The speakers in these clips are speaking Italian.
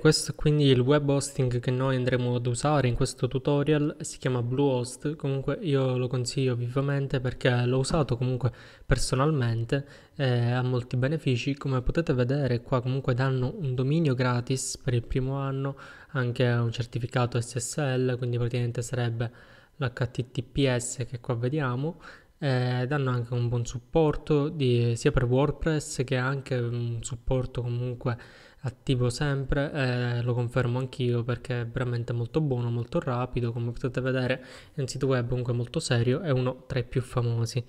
questo è quindi il web hosting che noi andremo ad usare in questo tutorial, si chiama Bluehost, comunque io lo consiglio vivamente perché l'ho usato comunque personalmente, eh, ha molti benefici, come potete vedere qua comunque danno un dominio gratis per il primo anno, anche un certificato SSL, quindi praticamente sarebbe l'HTTPS che qua vediamo, eh, danno anche un buon supporto di, sia per WordPress che anche un supporto comunque attivo sempre e lo confermo anch'io perché è veramente molto buono, molto rapido, come potete vedere è un sito web comunque molto serio, è uno tra i più famosi.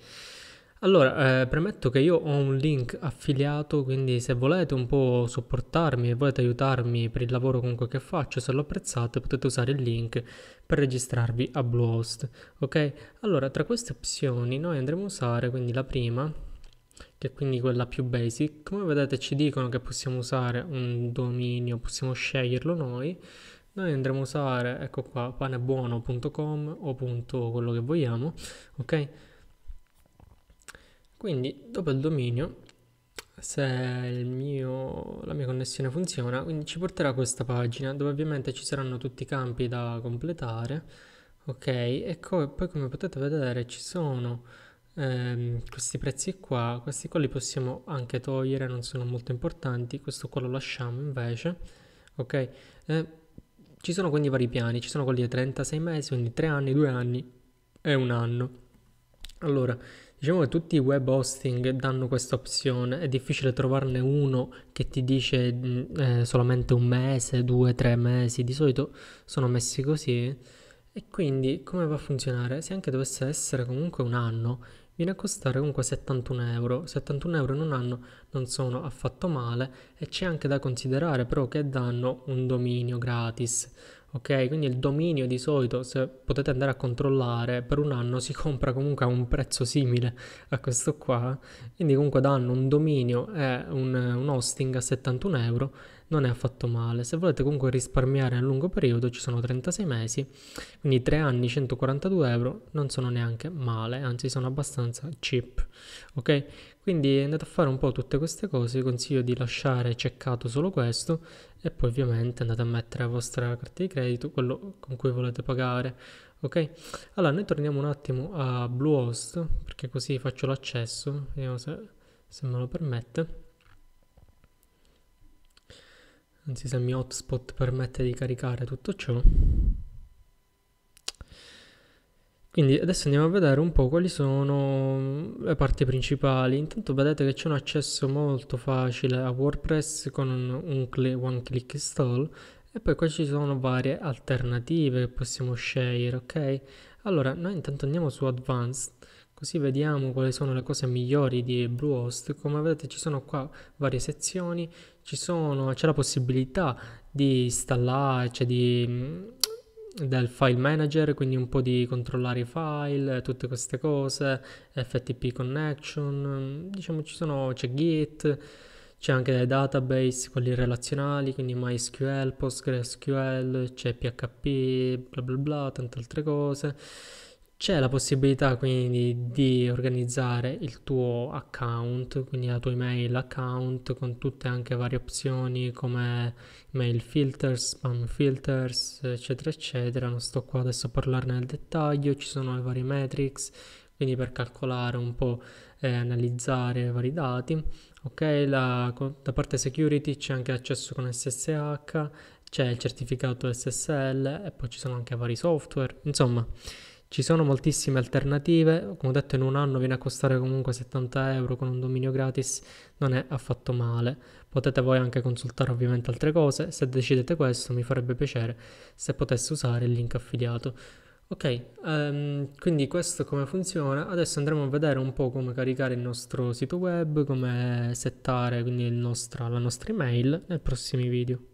Allora, eh, premetto che io ho un link affiliato, quindi se volete un po' supportarmi e volete aiutarmi per il lavoro comunque che faccio, se lo apprezzate potete usare il link per registrarvi a Bluehost, ok? Allora, tra queste opzioni noi andremo a usare quindi la prima, che è quindi quella più basic. Come vedete ci dicono che possiamo usare un dominio, possiamo sceglierlo noi. Noi andremo a usare, ecco qua, panebuono.com o punto quello che vogliamo, ok? Quindi dopo il dominio, se mio, la mia connessione funziona, quindi ci porterà a questa pagina dove ovviamente ci saranno tutti i campi da completare, ok? E co poi come potete vedere ci sono Ehm, questi prezzi qua, questi qua li possiamo anche togliere, non sono molto importanti, questo qua lo lasciamo invece, ok? Eh, ci sono quindi vari piani, ci sono quelli di 36 mesi, quindi 3 anni, 2 anni e un anno. Allora, diciamo che tutti i web hosting danno questa opzione, è difficile trovarne uno che ti dice mm, eh, solamente un mese, due, tre mesi, di solito sono messi così e quindi come va a funzionare? Se anche dovesse essere comunque un anno viene a costare comunque 71 euro. 71 euro in un anno non sono affatto male e c'è anche da considerare però che danno un dominio gratis. Ok, quindi il dominio di solito, se potete andare a controllare, per un anno si compra comunque a un prezzo simile a questo qua. Quindi comunque danno un dominio e un, un hosting a 71 euro non è affatto male. Se volete comunque risparmiare a lungo periodo ci sono 36 mesi, quindi 3 anni 142 euro non sono neanche male, anzi sono abbastanza abbastanza cheap. Ok? Quindi andate a fare un po' tutte queste cose, vi consiglio di lasciare ceccato solo questo e poi ovviamente andate a mettere la vostra carta di credito, quello con cui volete pagare. Ok? Allora, noi torniamo un attimo a Bluehost, perché così faccio l'accesso, vediamo se, se me lo permette. Anzi, se il mio hotspot permette di caricare tutto ciò. Quindi adesso andiamo a vedere un po' quali sono le parti principali. Intanto vedete che c'è un accesso molto facile a WordPress con un, cl- one click install e poi qua ci sono varie alternative che possiamo scegliere, ok? Allora, noi intanto andiamo su Advanced così vediamo quali sono le cose migliori di Bluehost. Come vedete ci sono qua varie sezioni, sono, c'è la possibilità di installare, cioè di del file manager, quindi un po' di controllare i file, tutte queste cose, FTP connection, diciamo ci sono, c'è Git, c'è anche dei database, quelli relazionali, quindi MySQL, PostgreSQL, c'è PHP, bla bla bla, tante altre cose c'è la possibilità quindi di organizzare il tuo account, quindi la tua email account con tutte anche varie opzioni come mail filters, spam filters, eccetera, eccetera. Non sto qua adesso a parlarne nel dettaglio, ci sono le varie metrics, quindi per calcolare un po' e eh, analizzare vari dati. Ok, la, da parte security c'è anche accesso con SSH, c'è il certificato SSL e poi ci sono anche vari software, insomma. Ci sono moltissime alternative, come ho detto in un anno viene a costare comunque 70 euro con un dominio gratis, non è affatto male. Potete voi anche consultare ovviamente altre cose, se decidete questo mi farebbe piacere se potesse usare il link affiliato. Ok, um, quindi questo come funziona, adesso andremo a vedere un po' come caricare il nostro sito web, come settare quindi nostra, la nostra email nei prossimi video.